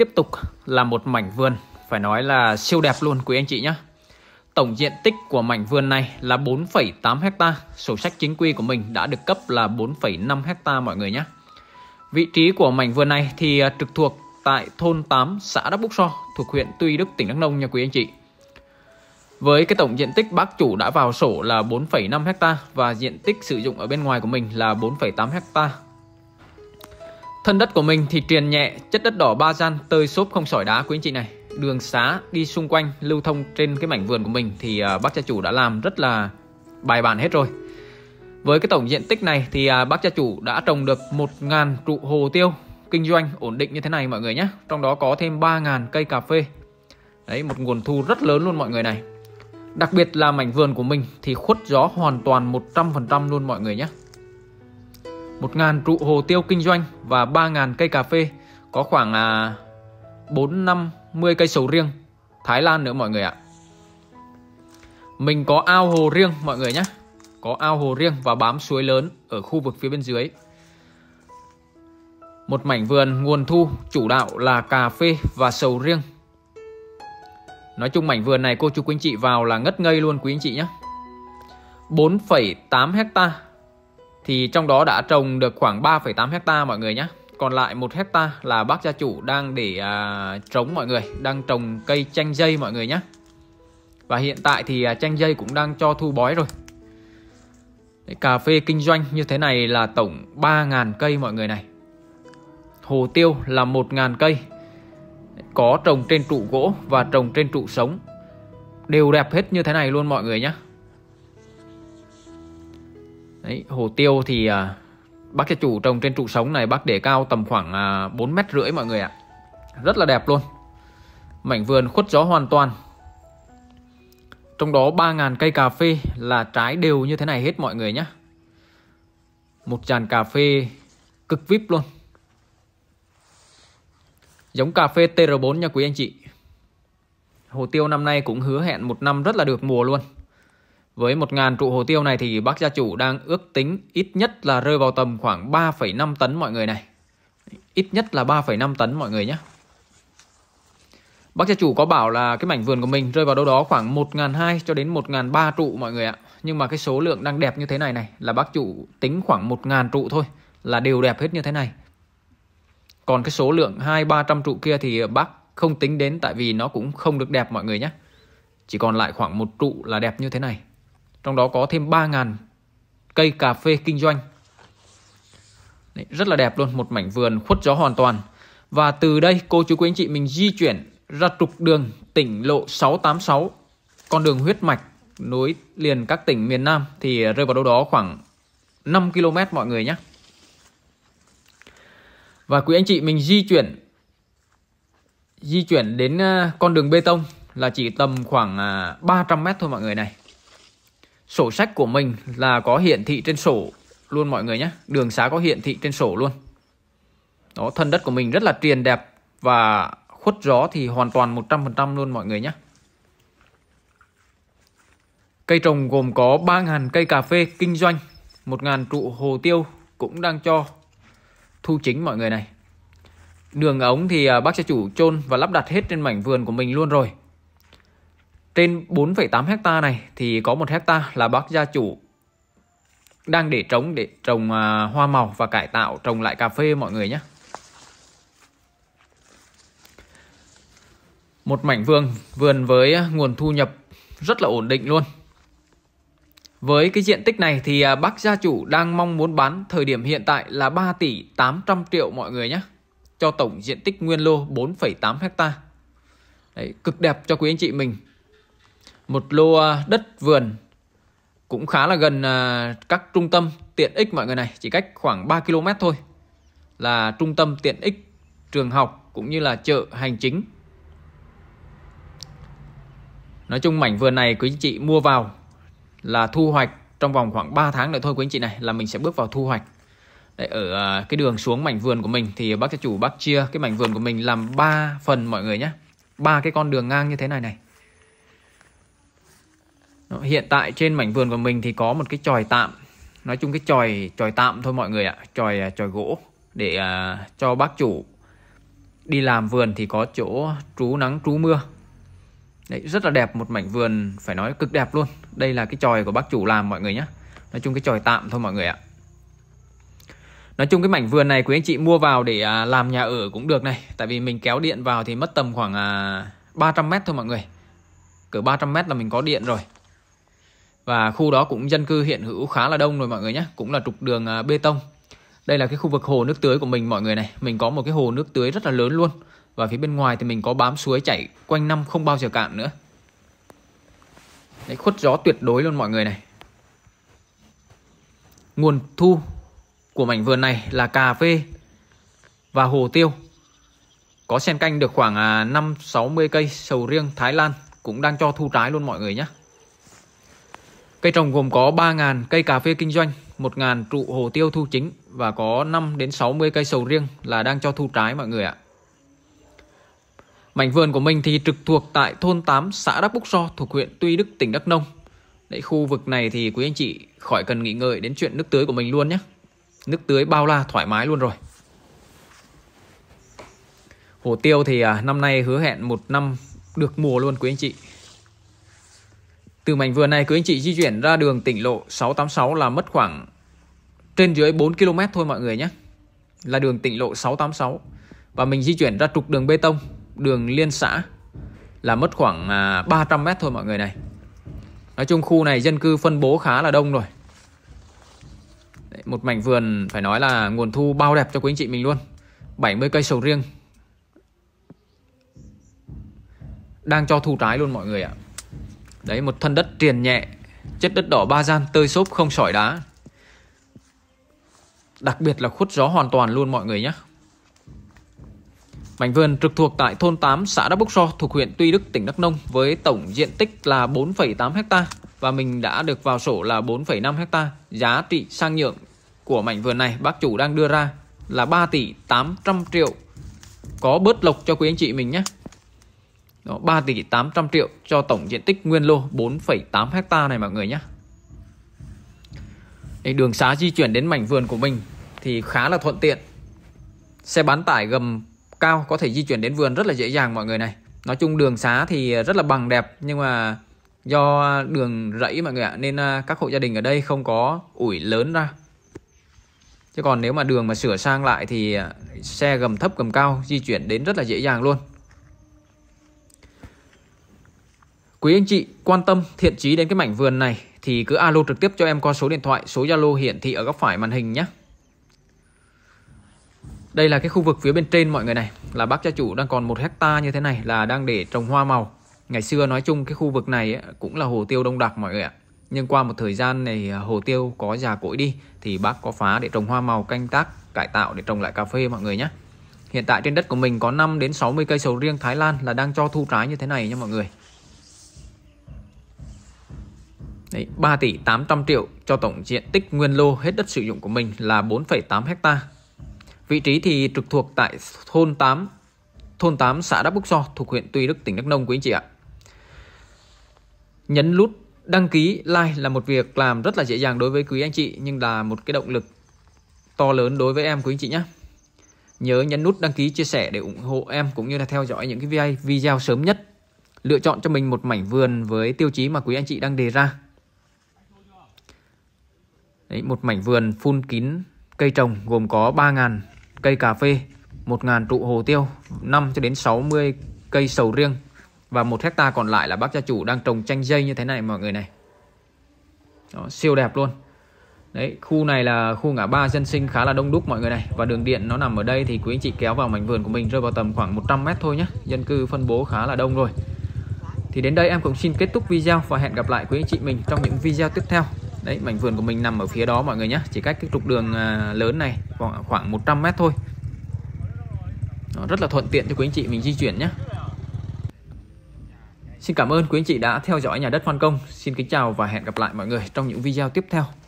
tiếp tục là một mảnh vườn phải nói là siêu đẹp luôn quý anh chị nhé. Tổng diện tích của mảnh vườn này là 4,8 hecta. Sổ sách chính quy của mình đã được cấp là 4,5 hecta mọi người nhé. Vị trí của mảnh vườn này thì à, trực thuộc tại thôn 8 xã Đắk Búc So thuộc huyện Tuy Đức tỉnh Đắk Nông nha quý anh chị. Với cái tổng diện tích bác chủ đã vào sổ là 4,5 hecta và diện tích sử dụng ở bên ngoài của mình là 4,8 hecta Thân đất của mình thì triền nhẹ, chất đất đỏ ba gian, tơi xốp không sỏi đá quý anh chị này. Đường xá đi xung quanh lưu thông trên cái mảnh vườn của mình thì à, bác gia chủ đã làm rất là bài bản hết rồi. Với cái tổng diện tích này thì à, bác gia chủ đã trồng được 1.000 trụ hồ tiêu kinh doanh ổn định như thế này mọi người nhé. Trong đó có thêm 3.000 cây cà phê. Đấy, một nguồn thu rất lớn luôn mọi người này. Đặc biệt là mảnh vườn của mình thì khuất gió hoàn toàn 100% luôn mọi người nhé. 1.000 trụ hồ tiêu kinh doanh và 3.000 cây cà phê, có khoảng à, 50 cây sầu riêng, Thái Lan nữa mọi người ạ. Mình có ao hồ riêng mọi người nhé, có ao hồ riêng và bám suối lớn ở khu vực phía bên dưới. Một mảnh vườn nguồn thu chủ đạo là cà phê và sầu riêng. Nói chung mảnh vườn này cô chú quý anh chị vào là ngất ngây luôn quý anh chị nhé. 4,8 hectare thì trong đó đã trồng được khoảng 3,8 hecta mọi người nhé còn lại một hecta là bác gia chủ đang để à, trống mọi người đang trồng cây chanh dây mọi người nhé và hiện tại thì à, chanh dây cũng đang cho thu bói rồi Đấy, cà phê kinh doanh như thế này là tổng 3.000 cây mọi người này hồ tiêu là 1.000 cây có trồng trên trụ gỗ và trồng trên trụ sống đều đẹp hết như thế này luôn mọi người nhé Đấy, hồ tiêu thì à, bác gia chủ trồng trên trụ sống này bác để cao tầm khoảng à, 4 mét rưỡi mọi người ạ. Rất là đẹp luôn. Mảnh vườn khuất gió hoàn toàn. Trong đó 3.000 cây cà phê là trái đều như thế này hết mọi người nhé. Một tràn cà phê cực vip luôn. Giống cà phê TR4 nha quý anh chị. Hồ tiêu năm nay cũng hứa hẹn một năm rất là được mùa luôn. Với 1.000 trụ hồ tiêu này thì bác gia chủ đang ước tính ít nhất là rơi vào tầm khoảng 3,5 tấn mọi người này. Ít nhất là 3,5 tấn mọi người nhé. Bác gia chủ có bảo là cái mảnh vườn của mình rơi vào đâu đó khoảng 1.200 cho đến 1.300 trụ mọi người ạ. Nhưng mà cái số lượng đang đẹp như thế này này là bác chủ tính khoảng 1.000 trụ thôi là đều đẹp hết như thế này. Còn cái số lượng 2-300 trụ kia thì bác không tính đến tại vì nó cũng không được đẹp mọi người nhé. Chỉ còn lại khoảng một trụ là đẹp như thế này. Trong đó có thêm 3.000 cây cà phê kinh doanh. Đấy, rất là đẹp luôn, một mảnh vườn khuất gió hoàn toàn. Và từ đây cô chú quý anh chị mình di chuyển ra trục đường tỉnh lộ 686, con đường huyết mạch nối liền các tỉnh miền Nam thì rơi vào đâu đó khoảng 5 km mọi người nhé. Và quý anh chị mình di chuyển di chuyển đến ờ, con đường bê tông là chỉ tầm khoảng 300 ờ, m thôi mọi người này sổ sách của mình là có hiển thị trên sổ luôn mọi người nhé đường xá có hiển thị trên sổ luôn đó thân đất của mình rất là triền đẹp và khuất gió thì hoàn toàn 100% luôn mọi người nhé cây trồng gồm có 3.000 cây cà phê kinh doanh 1.000 trụ hồ tiêu cũng đang cho thu chính mọi người này đường ống thì à, bác sẽ chủ chôn và lắp đặt hết trên mảnh vườn của mình luôn rồi trên 4,8 hecta này thì có một hecta là bác gia chủ đang để trống để trồng à, hoa màu và cải tạo trồng lại cà phê mọi người nhé. Một mảnh vườn vườn với nguồn thu nhập rất là ổn định luôn. Với cái diện tích này thì à, bác gia chủ đang mong muốn bán thời điểm hiện tại là 3 tỷ 800 triệu mọi người nhé. Cho tổng diện tích nguyên lô 4,8 hecta. Đấy, cực đẹp cho quý anh chị mình một lô à, đất vườn cũng khá là gần à, các trung tâm tiện ích mọi người này, chỉ cách khoảng 3 km thôi là trung tâm tiện ích trường học cũng như là chợ hành chính. Nói chung mảnh vườn này quý anh chị mua vào là thu hoạch trong vòng khoảng 3 tháng nữa thôi quý anh chị này là mình sẽ bước vào thu hoạch. Đấy, ở à, cái đường xuống mảnh vườn của mình thì bác gia chủ bác chia cái mảnh vườn của mình làm 3 phần mọi người nhé. ba cái con đường ngang như thế này này hiện tại trên mảnh vườn của mình thì có một cái tròi tạm nói chung cái tròi tròi tạm thôi mọi người ạ tròi tròi à, gỗ để à, cho bác chủ đi làm vườn thì có chỗ trú nắng trú mưa Đấy, rất là đẹp một mảnh vườn phải nói cực đẹp luôn đây là cái tròi của bác chủ làm mọi người nhé nói chung cái tròi tạm thôi mọi người ạ nói chung cái mảnh vườn này quý anh chị mua vào để à, làm nhà ở cũng được này tại vì mình kéo điện vào thì mất tầm khoảng à, 300 mét thôi mọi người cỡ 300 mét là mình có điện rồi và khu đó cũng dân cư hiện hữu khá là đông rồi mọi người nhé cũng là trục đường à, bê tông đây là cái khu vực hồ nước tưới của mình mọi người này mình có một cái hồ nước tưới rất là lớn luôn và phía bên ngoài thì mình có bám suối chảy quanh năm không bao giờ cạn nữa Đấy, khuất gió tuyệt đối luôn mọi người này nguồn thu của mảnh vườn này là cà phê và hồ tiêu có sen canh được khoảng 5-60 à, cây sầu riêng Thái Lan cũng đang cho thu trái luôn mọi người nhé Cây trồng gồm có 3.000 cây cà phê kinh doanh, 1.000 trụ hồ tiêu thu chính và có 5 đến 60 cây sầu riêng là đang cho thu trái mọi người ạ. Mảnh vườn của mình thì trực thuộc tại thôn 8 xã Đắc Búc So thuộc huyện Tuy Đức tỉnh Đắk Nông. Đấy, khu vực này thì quý anh chị khỏi cần nghĩ ngợi đến chuyện nước tưới của mình luôn nhé. Nước tưới bao la thoải mái luôn rồi. Hồ tiêu thì à, năm nay hứa hẹn một năm được mùa luôn quý anh chị. Từ mảnh vườn này cứ anh chị di chuyển ra đường tỉnh lộ 686 là mất khoảng trên dưới 4 km thôi mọi người nhé. Là đường tỉnh lộ 686 và mình di chuyển ra trục đường bê tông, đường liên xã là mất khoảng 300 à, m thôi mọi người này. Nói chung khu này dân cư phân bố khá là đông rồi. Đấy, một mảnh vườn phải nói là nguồn thu bao đẹp cho quý anh chị mình luôn. 70 cây sầu riêng. Đang cho thu trái luôn mọi người ạ. Đấy một thân đất triền nhẹ Chất đất đỏ ba gian tơi xốp không sỏi đá Đặc biệt là khuất gió hoàn toàn luôn mọi người nhé Mảnh vườn trực thuộc tại thôn 8 xã Đắk búc So thuộc huyện Tuy Đức tỉnh Đắk Nông với tổng diện tích là 4,8 hecta và mình đã được vào sổ là 4,5 hecta. Giá trị sang nhượng của mảnh vườn này bác chủ đang đưa ra là 3 tỷ 800 triệu. Có bớt lộc cho quý anh chị mình nhé. Đó, 3 tỷ 800 triệu cho tổng diện tích nguyên lô 4,8 hecta này mọi người nhé. Đấy, đường xá di chuyển đến mảnh vườn của mình thì khá là thuận tiện. Xe bán tải gầm cao có thể di chuyển đến vườn rất là dễ dàng mọi người này. Nói chung đường xá thì rất là bằng đẹp nhưng mà do đường rẫy mọi người ạ nên à, các hộ gia đình ở đây không có ủi lớn ra. Chứ còn nếu mà đường mà sửa sang lại thì à, xe gầm thấp gầm cao di chuyển đến rất là dễ dàng luôn. Quý anh chị quan tâm thiện chí đến cái mảnh vườn này thì cứ alo trực tiếp cho em qua số điện thoại, số Zalo hiển thị ở góc phải màn hình nhé. Đây là cái khu vực phía bên trên mọi người này là bác gia chủ đang còn một hecta như thế này là đang để trồng hoa màu. Ngày xưa nói chung cái khu vực này cũng là hồ tiêu đông đặc mọi người ạ. Nhưng qua một thời gian này à, hồ tiêu có già cỗi đi thì bác có phá để trồng hoa màu canh tác cải tạo để trồng lại cà phê mọi người nhé. Hiện tại trên đất của mình có 5 đến 60 cây sầu riêng Thái Lan là đang cho thu trái như thế này nha mọi người. Đấy, 3 tỷ 800 triệu cho tổng diện tích nguyên lô hết đất sử dụng của mình là 4,8 hecta. Vị trí thì trực thuộc tại thôn 8, thôn 8 xã Đắk Búc do thuộc huyện Tuy Đức tỉnh Đắk Nông quý anh chị ạ. Nhấn nút đăng ký like là một việc làm rất là dễ dàng đối với quý anh chị nhưng là một cái động lực to lớn đối với em quý anh chị nhé. Nhớ nhấn nút đăng ký chia sẻ để ủng hộ em cũng như là theo dõi những cái video sớm nhất. Lựa chọn cho mình một mảnh vườn với tiêu chí mà quý anh chị đang đề ra. Đấy, một mảnh vườn phun kín cây trồng gồm có 3.000 cây cà phê, 1.000 trụ hồ tiêu, 5 cho đến 60 cây sầu riêng và một hecta còn lại là bác gia chủ đang trồng chanh dây như thế này mọi người này. Đó, siêu đẹp luôn. Đấy, khu này là khu ngã ba dân sinh khá là đông đúc mọi người này Và đường điện nó nằm ở đây thì quý anh chị kéo vào mảnh vườn của mình rơi vào tầm khoảng 100 mét thôi nhé Dân cư phân bố khá là đông rồi Thì đến đây em cũng xin kết thúc video và hẹn gặp lại quý anh chị mình trong những video tiếp theo đấy mảnh vườn của mình nằm ở phía đó mọi người nhé chỉ cách cái trục đường à, lớn này khoảng khoảng 100 mét thôi đó, rất là thuận tiện cho quý anh chị mình di chuyển nhé Xin cảm ơn quý anh chị đã theo dõi nhà đất Phan Công. Xin kính chào và hẹn gặp lại mọi người trong những video tiếp theo.